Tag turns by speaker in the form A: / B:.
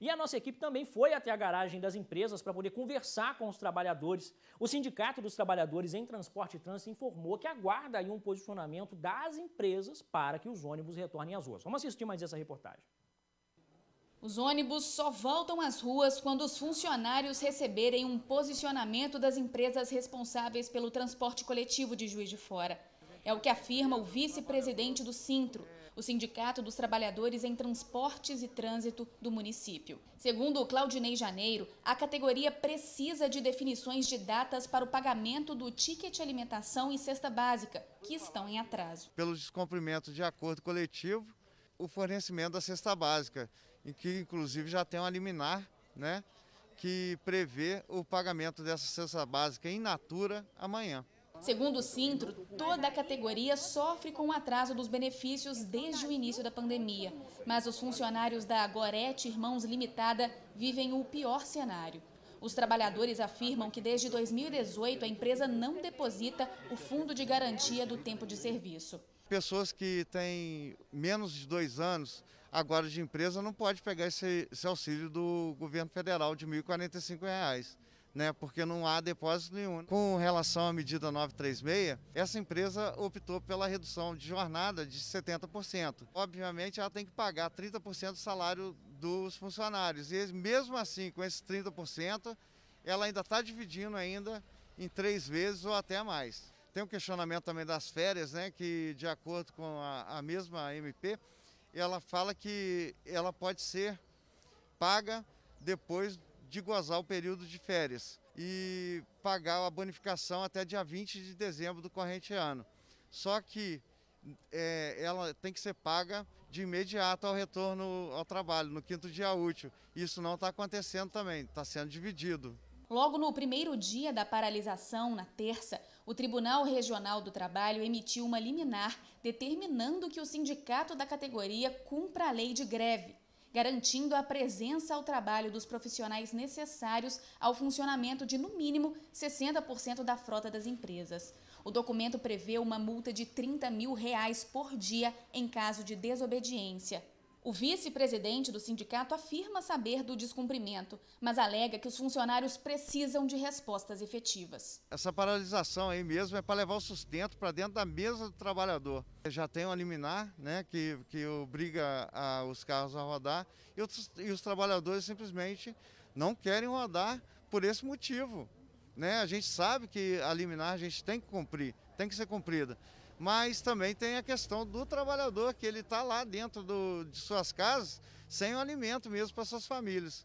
A: E a nossa equipe também foi até a garagem das empresas para poder conversar com os trabalhadores. O Sindicato dos Trabalhadores em Transporte e Trânsito informou que aguarda aí um posicionamento das empresas para que os ônibus retornem às ruas. Vamos assistir mais essa reportagem. Os
B: ônibus só voltam às ruas quando os funcionários receberem um posicionamento das empresas responsáveis pelo transporte coletivo de Juiz de Fora. É o que afirma o vice-presidente do Sintro, o Sindicato dos Trabalhadores em Transportes e Trânsito do município. Segundo o Claudinei Janeiro, a categoria precisa de definições de datas para o pagamento do ticket alimentação e cesta básica, que estão em atraso.
A: Pelo descumprimento de acordo coletivo, o fornecimento da cesta básica, em que inclusive já tem uma liminar, né, que prevê o pagamento dessa cesta básica em natura amanhã.
B: Segundo o Sintro, toda a categoria sofre com o atraso dos benefícios desde o início da pandemia. Mas os funcionários da Gorete Irmãos Limitada vivem o pior cenário. Os trabalhadores afirmam que desde 2018 a empresa não deposita o fundo de garantia do tempo de serviço.
A: Pessoas que têm menos de dois anos agora de empresa não pode pegar esse, esse auxílio do governo federal de R$ 1.045. Reais né, porque não há depósito nenhum. Com relação à medida 936, essa empresa optou pela redução de jornada de 70%. Obviamente, ela tem que pagar 30% do salário dos funcionários. E mesmo assim, com esses 30%, ela ainda está dividindo ainda em três vezes ou até mais. Tem um questionamento também das férias, né, que de acordo com a, a mesma MP, ela fala que ela pode ser paga depois de gozar o período de férias e pagar a bonificação até dia 20 de dezembro do corrente ano. Só que é, ela tem que ser paga de imediato ao retorno ao trabalho, no quinto dia útil. Isso não está acontecendo também, está sendo dividido.
B: Logo no primeiro dia da paralisação, na terça, o Tribunal Regional do Trabalho emitiu uma liminar determinando que o sindicato da categoria cumpra a lei de greve garantindo a presença ao trabalho dos profissionais necessários ao funcionamento de, no mínimo, 60% da frota das empresas. O documento prevê uma multa de 30 mil reais por dia em caso de desobediência. O vice-presidente do sindicato afirma saber do descumprimento, mas alega que os funcionários precisam de respostas efetivas.
A: Essa paralisação aí mesmo é para levar o sustento para dentro da mesa do trabalhador. Já tem uma liminar né, que, que obriga a, os carros a rodar e os, e os trabalhadores simplesmente não querem rodar por esse motivo. Né? A gente sabe que a liminar a gente tem que cumprir, tem que ser cumprida mas também tem a questão do trabalhador, que ele está lá dentro do, de suas casas sem o alimento mesmo para suas famílias.